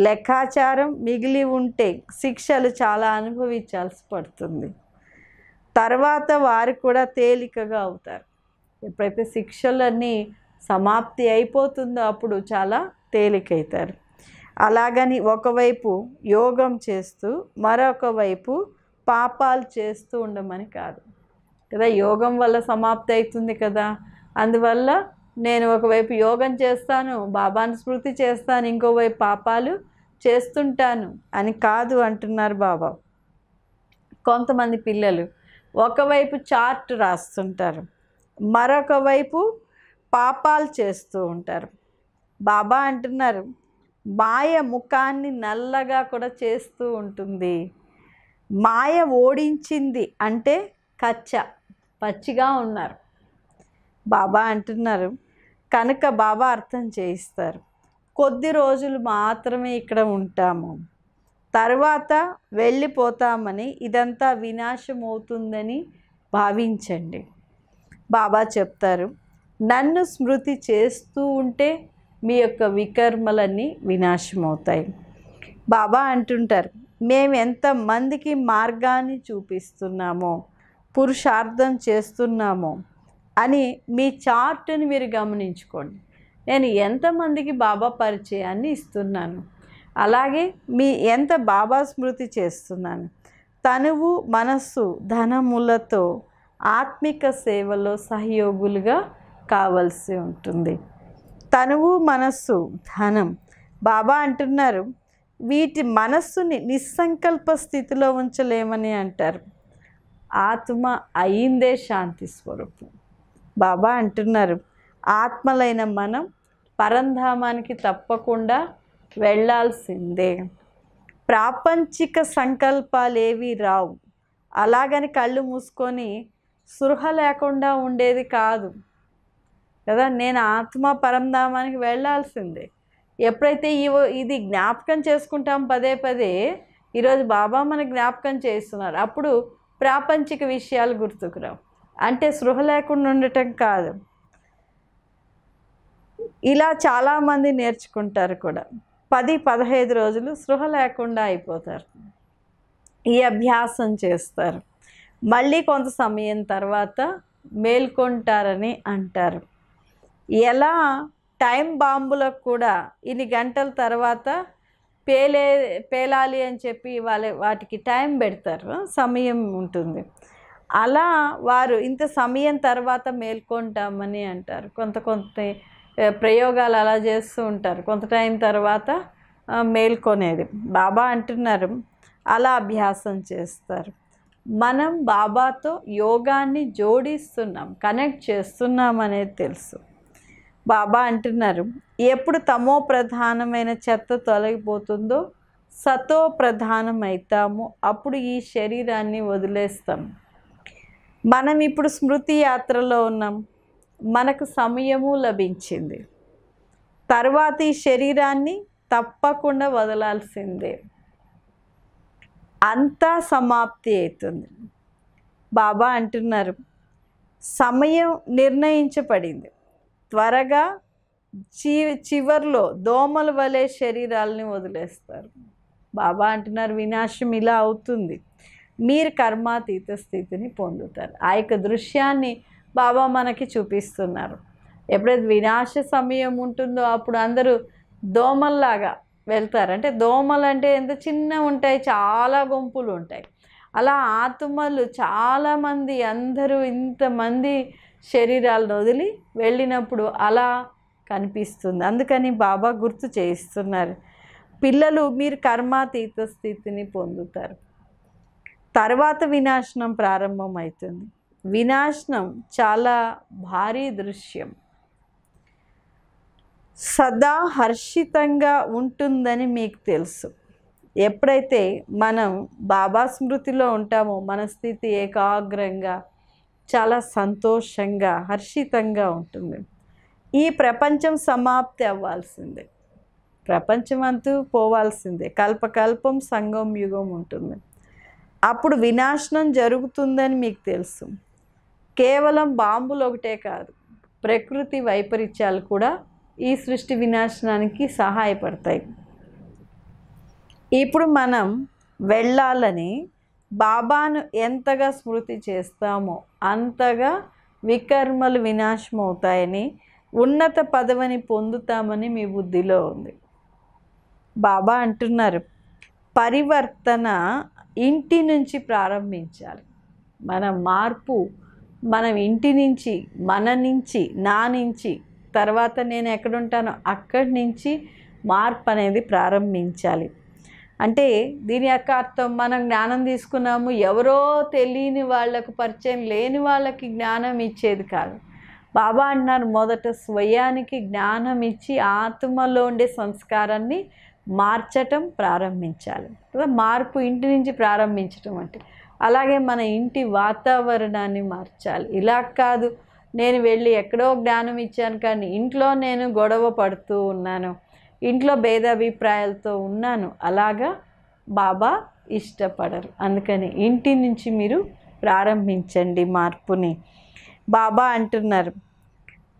లెక్కాచారం మిగిలి ఉంటే శిక్షలు చాలా అనుభవించాల్సి పడుతుంది తర్వాత వారు కూడా తేలికగా అవుతారు ఎప్పుడైతే శిక్షలన్నీ సమాప్తి అయిపోతుందో అప్పుడు చాలా తేలికైతారు అలాగని ఒకవైపు యోగం చేస్తూ మరొక వైపు పాపాలు చేస్తూ ఉండమని కాదు కదా యోగం వల్ల సమాప్తి అవుతుంది కదా అందువల్ల నేను ఒకవైపు యోగం చేస్తాను బాబాను స్మృతి చేస్తాను ఇంకోవైపు పాపాలు చేస్తుంటాను అని కాదు అంటున్నారు బాబా కొంతమంది పిల్లలు ఒకవైపు చార్ట్ రాస్తుంటారు మరొక వైపు పాపాలు చేస్తూ ఉంటారు బాబా అంటున్నారు మాయ ముఖాన్ని నల్లగా కూడా చేస్తూ ఉంటుంది మాయ ఓడించింది అంటే కచ్చ పచ్చిగా ఉన్నారు బాబా అంటున్నారు కనుక బాబా అర్థం చేయిస్తారు కొద్ది రోజులు మాత్రమే ఇక్కడ ఉంటాము తర్వాత వెళ్ళిపోతామని ఇదంతా వినాశం అవుతుందని భావించండి బాబా చెప్తారు నన్ను స్మృతి చేస్తూ ఉంటే మీ యొక్క వికర్మలన్నీ వినాశం అవుతాయి బాబా అంటుంటారు మేము ఎంతమందికి మార్గాన్ని చూపిస్తున్నామో పురుషార్థం చేస్తున్నామో అని మీ చార్ట్ని మీరు గమనించుకోండి నేను ఎంతమందికి బాబా పరిచయాన్ని ఇస్తున్నాను అలాగే మీ ఎంత బాబా స్మృతి చేస్తున్నాను తనువు మనస్సు ధనములతో ఆత్మిక సేవలో సహయోగులుగా కావలసి ఉంటుంది తనువు మనస్సు ధనం బాబా అంటున్నారు వీటి మనస్సుని నిస్సంకల్ప స్థితిలో ఉంచలేమని అంటారు ఆత్మ అయిందే శాంతి స్వరూపం బాబా అంటున్నారు ఆత్మలైన మనం పరంధామానికి తప్పకుండా వెళ్ళాల్సిందే ప్రాపంచిక సంకల్పాలు ఏవి రావు అలాగని కళ్ళు మూసుకొని సృహ లేకుండా ఉండేది కాదు కదా నేను ఆత్మ పరంధామానికి వెళ్ళాల్సిందే ఎప్పుడైతే ఇది జ్ఞాపకం చేసుకుంటాం పదే పదే ఈరోజు బాబా మనకు జ్ఞాపకం చేస్తున్నారు అప్పుడు ప్రాపంచిక విషయాలు గుర్తుకురావు అంటే సృహ లేకుండా ఉండటం కాదు ఇలా చాలామంది నేర్చుకుంటారు కూడా పది పదహైదు రోజులు సృహ లేకుండా అయిపోతారు ఈ అభ్యాసం చేస్తారు మళ్ళీ కొంత సమయం తర్వాత మేల్కొంటారని అంటారు ఎలా టైం బాంబులకు కూడా ఇన్ని గంటల తర్వాత పేలే పేలాలి అని చెప్పి వాళ్ళ వాటికి టైం పెడతారు సమయం ఉంటుంది అలా వారు ఇంత సమయం తర్వాత మేల్కొంటామని అంటారు కొంత కొంత ప్రయోగాలు అలా చేస్తూ ఉంటారు కొంత టైం తర్వాత మేల్కొనేది బాబా అంటున్నారు అలా అభ్యాసం చేస్తారు మనం బాబాతో యోగాన్ని జోడిస్తున్నాం కనెక్ట్ చేస్తున్నాం అనేది తెలుసు బాబా అంటున్నారు ఎప్పుడు తమో ప్రధానమైన చెత్త తొలగిపోతుందో సతో ప్రధానమవుతాము అప్పుడు ఈ శరీరాన్ని వదిలేస్తాం మనం ఇప్పుడు స్మృతి యాత్రలో ఉన్నాం మనకు సమయము లభించింది తర్వాత ఈ శరీరాన్ని తప్పకుండా వదలాల్సిందే అంతా సమాప్తి అవుతుంది బాబా అంటున్నారు సమయం నిర్ణయించబడింది త్వరగా చీ చివర్లో దోమల వలె శరీరాలని వదిలేస్తారు బాబా అంటున్నారు వినాశం ఇలా అవుతుంది మీరు కర్మాతీత స్థితిని పొందుతారు ఆ యొక్క దృశ్యాన్ని బాబా మనకి చూపిస్తున్నారు ఎప్పుడైతే వినాశ సమయం ఉంటుందో అప్పుడు అందరూ దోమల్లాగా వెళ్తారు అంటే దోమలు అంటే ఎంత చిన్న ఉంటాయి చాలా గుంపులు ఉంటాయి అలా ఆత్మలు చాలామంది అందరూ ఇంతమంది శరీరాలను వదిలి వెళ్ళినప్పుడు అలా కనిపిస్తుంది అందుకని బాబా గుర్తు చేయిస్తున్నారు పిల్లలు మీరు కర్మాతీత స్థితిని పొందుతారు తర్వాత వినాశనం ప్రారంభమవుతుంది వినాశనం చాలా భారీ దృశ్యం సదా హర్షితంగా ఉంటుందని మీకు తెలుసు ఎప్పుడైతే మనం బాబా స్మృతిలో ఉంటామో మన స్థితి ఏకాగ్రంగా చాలా సంతోషంగా హర్షితంగా ఉంటుంది ఈ ప్రపంచం సమాప్తి అవ్వాల్సిందే ప్రపంచం అంతూ పోవాల్సిందే కల్పకల్పం సంగం యుగం ఉంటుంది అప్పుడు వినాశనం జరుగుతుందని మీకు తెలుసు కేవలం బాంబులు ఒకటే కాదు ప్రకృతి వైపరీత్యాలు కూడా ఈ సృష్టి వినాశనానికి సహాయపడతాయి ఇప్పుడు మనం వెళ్ళాలని బాబాను ఎంతగా స్మృతి చేస్తామో అంతగా వికర్మలు వినాశం అవుతాయని ఉన్నత పదవిని పొందుతామని మీ బుద్ధిలో ఉంది బాబా అంటున్నారు పరివర్తన ఇంటి నుంచి ప్రారంభించాలి మన మార్పు మనం ఇంటి నుంచి మన నుంచి నా నుంచి తర్వాత నేను ఎక్కడుంటానో అక్కడి నుంచి మార్పు అనేది ప్రారంభించాలి అంటే దీని యొక్క అర్థం మనం జ్ఞానం తీసుకున్నాము ఎవరో తెలియని వాళ్ళకు పరిచయం లేని వాళ్ళకి జ్ఞానం ఇచ్చేది కాదు బాబా అన్నారు మొదట స్వయానికి జ్ఞానం ఇచ్చి ఆత్మలో ఉండే సంస్కారాన్ని మార్చటం ప్రారంభించాలి కదా మార్పు ఇంటి నుంచి ప్రారంభించటం అంటే అలాగే మన ఇంటి వాతావరణాన్ని మార్చాలి ఇలా కాదు నేను వెళ్ళి ఎక్కడో జ్ఞానం ఇచ్చాను కానీ ఇంట్లో నేను గొడవ పడుతూ ఉన్నాను ఇంట్లో భేదాభిప్రాయాలతో ఉన్నాను అలాగా బాబా ఇష్టపడరు అందుకని ఇంటి నుంచి మీరు ప్రారంభించండి మార్పుని బాబా అంటున్నారు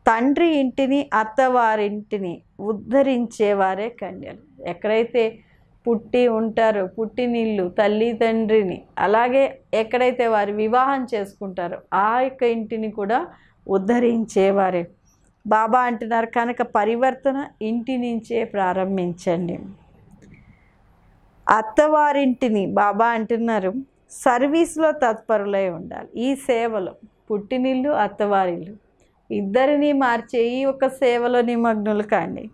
తండ్రి ఇంటిని అత్తవారింటిని ఉద్ధరించేవారే కన్యలు ఎక్కడైతే పుట్టి ఉంటారో పుట్టినిల్లు తల్లి తండ్రిని అలాగే ఎక్కడైతే వారు వివాహం చేసుకుంటారో ఆ యొక్క ఇంటిని కూడా ఉద్ధరించేవారే బాబా అంటున్నారు కనుక పరివర్తన ఇంటి నుంచే ప్రారంభించండి అత్తవారింటిని బాబా అంటున్నారు సర్వీస్లో తత్పరులై ఉండాలి ఈ సేవలో పుట్టినిల్లు అత్తవారిల్లు ఇద్దరిని మార్చే ఈ ఒక సేవలో నిమగ్నులు కాండి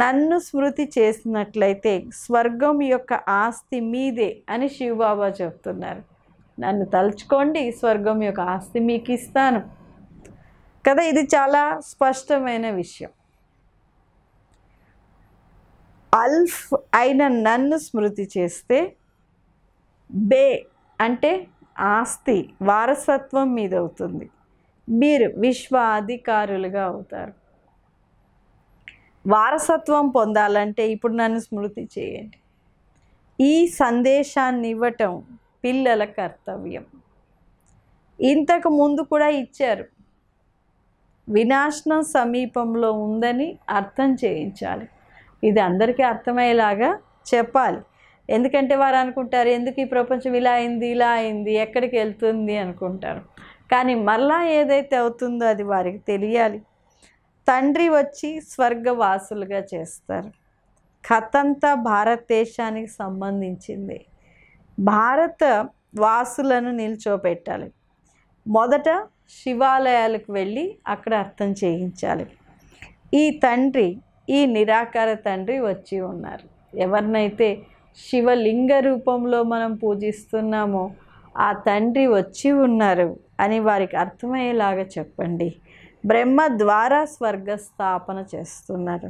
నన్ను స్మృతి చేసినట్లయితే స్వర్గం యొక్క ఆస్తి మీదే అని శివబాబా చెప్తున్నారు నన్ను తలుచుకోండి స్వర్గం యొక్క ఆస్తి మీకు ఇస్తాను కదా ఇది చాలా స్పష్టమైన విషయం అల్ఫ్ అయిన నన్ను స్మృతి చేస్తే బే అంటే ఆస్తి వారసత్వం మీదవుతుంది మీరు విశ్వ అధికారులుగా అవుతారు వారసత్వం పొందాలంటే ఇప్పుడు నన్ను స్మృతి చేయండి ఈ సందేశాన్ని ఇవ్వటం పిల్లల కర్తవ్యం ఇంతకు ముందు కూడా ఇచ్చారు వినాశనం సమీపంలో ఉందని అర్థం చేయించాలి ఇది అందరికీ అర్థమయ్యేలాగా చెప్పాలి ఎందుకంటే వారు అనుకుంటారు ఎందుకు ఈ ప్రపంచం ఇలా అయింది ఇలా అయింది ఎక్కడికి వెళ్తుంది అనుకుంటారు కానీ మళ్ళా ఏదైతే అవుతుందో అది వారికి తెలియాలి తండ్రి వచ్చి స్వర్గవాసులుగా చేస్తారు కథంతా భారతదేశానికి సంబంధించింది భారత వాసులను నిల్చోపెట్టాలి మొదట శివాలయాలకు వెళ్ళి అక్కడ అర్థం చేయించాలి ఈ తండ్రి ఈ నిరాకార తండ్రి వచ్చి ఉన్నారు ఎవరినైతే శివలింగ రూపంలో మనం పూజిస్తున్నామో ఆ తండ్రి వచ్చి ఉన్నారు అని వారికి అర్థమయ్యేలాగా చెప్పండి బ్రహ్మ ద్వారా స్వర్గస్థాపన చేస్తున్నారు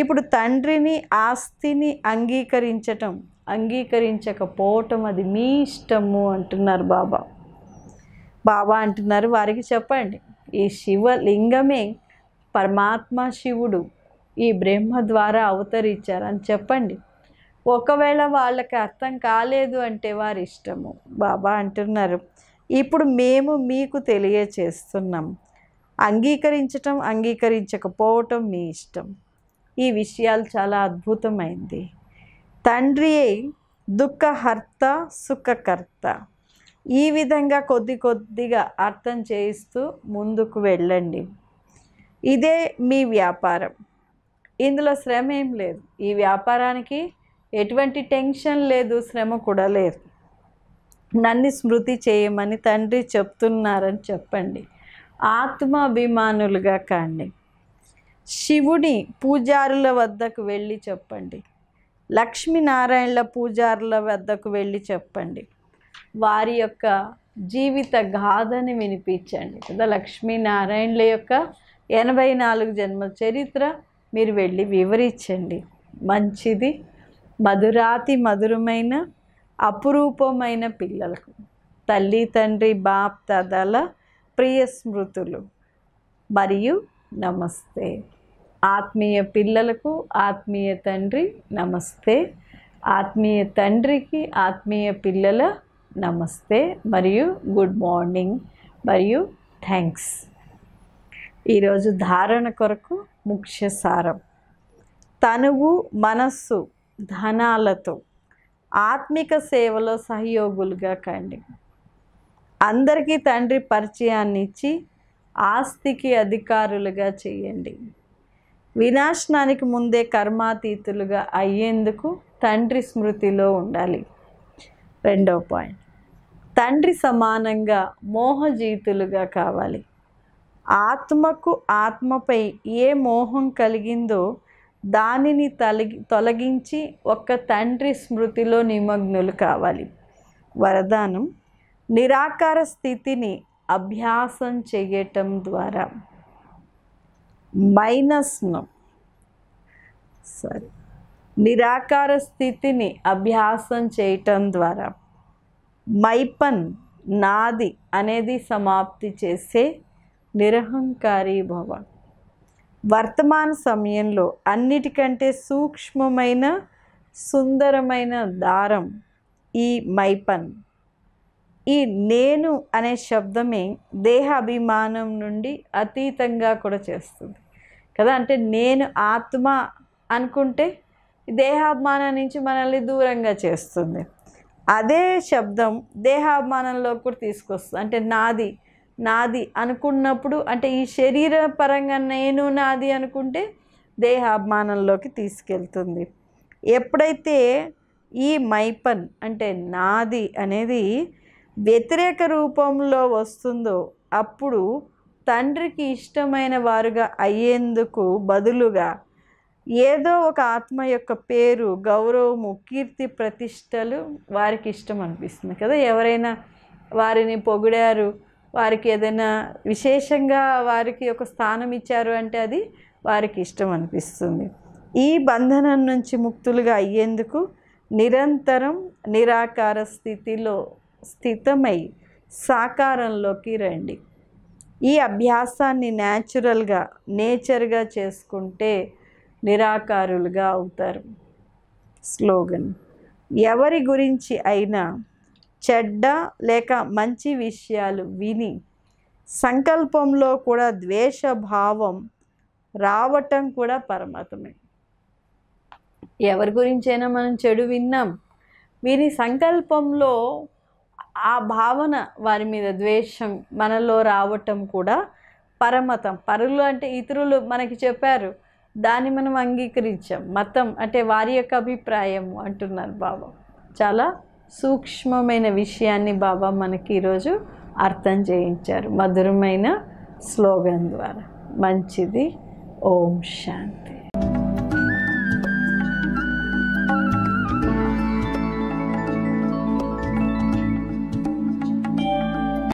ఇప్పుడు తండ్రిని ఆస్తిని అంగీకరించటం అంగీకరించకపోవటం అది మీ ఇష్టము అంటున్నారు బాబా బాబా అంటున్నారు వారికి చెప్పండి ఈ శివలింగమే పరమాత్మ శివుడు ఈ బ్రహ్మ ద్వారా అవతరించారని చెప్పండి ఒకవేళ వాళ్ళకి అర్థం కాలేదు అంటే వారి ఇష్టము బాబా అంటున్నారు ఇప్పుడు మేము మీకు తెలియచేస్తున్నాం అంగీకరించటం అంగీకరించకపోవటం మీ ఇష్టం ఈ విషయాలు చాలా అద్భుతమైంది తండ్రియే దుఃఖహర్త సుఖకర్త ఈ విధంగా కొద్ది కొద్దిగా అర్థం చేయిస్తూ ముందుకు వెళ్ళండి ఇదే మీ వ్యాపారం ఇందులో శ్రమ ఏం లేదు ఈ వ్యాపారానికి ఎటువంటి టెన్షన్ లేదు శ్రమ కూడా లేదు నన్ను స్మృతి చేయమని తండ్రి చెప్తున్నారని చెప్పండి ఆత్మాభిమానులుగా కాండి శివుని పూజారుల వద్దకు వెళ్ళి చెప్పండి లక్ష్మీనారాయణల పూజారుల వద్దకు వెళ్ళి చెప్పండి వారి యొక్క జీవిత గాథని వినిపించండి కదా లక్ష్మీనారాయణుల యొక్క ఎనభై నాలుగు జన్మల చరిత్ర మీరు వెళ్ళి వివరించండి మంచిది మధురాతి మధురమైన అపురూపమైన పిల్లలకు తల్లి తండ్రి బాప్ తదల ప్రియ స్మృతులు మరియు నమస్తే ఆత్మీయ పిల్లలకు ఆత్మీయ తండ్రి నమస్తే ఆత్మీయ తండ్రికి ఆత్మీయ పిల్లల నమస్తే మరియు గుడ్ మార్నింగ్ మరియు థ్యాంక్స్ ఈరోజు ధారణ కొరకు ముఖ్య సారం తనువు మనస్సు ధనాలతో ఆత్మిక సేవలో సహయోగులుగా కండి అందరికీ తండ్రి పరిచయాన్ని ఇచ్చి ఆస్తికి అధికారులుగా చేయండి వినాశనానికి ముందే కర్మాతీతులుగా అయ్యేందుకు తండ్రి స్మృతిలో ఉండాలి రెండవ పాయింట్ తండ్రి సమానంగా మోహజీతులుగా కావాలి ఆత్మకు ఆత్మపై ఏ మోహం కలిగిందో దానిని తొలగి తొలగించి ఒక్క తండ్రి స్మృతిలో నిమగ్నులు కావాలి వరదానం నిరాకార స్థితిని అభ్యాసం చేయటం ద్వారా మైనస్ను సారీ నిరాకార స్థితిని అభ్యాసం చేయటం ద్వారా మైపన్ నాది అనేది సమాప్తి చేసే నిరహంకారీ భవన్ వర్తమాన సమయంలో అన్నిటికంటే సూక్ష్మమైన సుందరమైన దారం ఈ మైపన్ ఈ నేను అనే శబ్దమే దేహాభిమానం నుండి అతీతంగా కూడా చేస్తుంది కదా అంటే నేను ఆత్మ అనుకుంటే దేహాభిమానం నుంచి మనల్ని దూరంగా చేస్తుంది అదే శబ్దం దేహాభిమానంలో కూడా తీసుకొస్తుంది అంటే నాది నాది అనుకున్నప్పుడు అంటే ఈ శరీర పరంగా నేను నాది అనుకుంటే దేహాభిమానంలోకి తీసుకెళ్తుంది ఎప్పుడైతే ఈ మైపన్ అంటే నాది అనేది వ్యతిరేక రూపంలో వస్తుందో అప్పుడు తండ్రికి ఇష్టమైన వారుగా అయ్యేందుకు బదులుగా ఏదో ఒక ఆత్మ యొక్క పేరు గౌరవము కీర్తి ప్రతిష్టలు వారికి ఇష్టం అనిపిస్తుంది కదా ఎవరైనా వారిని పొగిడారు వారికి ఏదైనా విశేషంగా వారికి ఒక స్థానం ఇచ్చారు అంటే అది వారికి ఇష్టం అనిపిస్తుంది ఈ బంధనం నుంచి ముక్తులుగా అయ్యేందుకు నిరంతరం నిరాకార స్థితిలో స్థితమై సాకారంలోకి రండి ఈ అభ్యాసాన్ని న్యాచురల్గా నేచర్గా చేసుకుంటే నిరాకారులుగా అవుతారు స్లోగన్ ఎవరి గురించి అయినా చెడ్డ లేక మంచి విషయాలు విని సంకల్పంలో కూడా ద్వేషభావం రావటం కూడా పరమాత్మే ఎవరి గురించైనా మనం చెడు విన్నాం వీరి సంకల్పంలో ఆ భావన వారి మీద ద్వేషం మనలో రావటం కూడా పరమతం పరులు అంటే ఇతరులు మనకి చెప్పారు దాన్ని మనం అంగీకరించాం మతం అంటే వారి యొక్క అభిప్రాయం అంటున్నారు బాబా చాలా సూక్ష్మమైన విషయాన్ని బాబా మనకి ఈరోజు అర్థం చేయించారు మధురమైన స్లోగన్ ద్వారా మంచిది ఓం శాంతి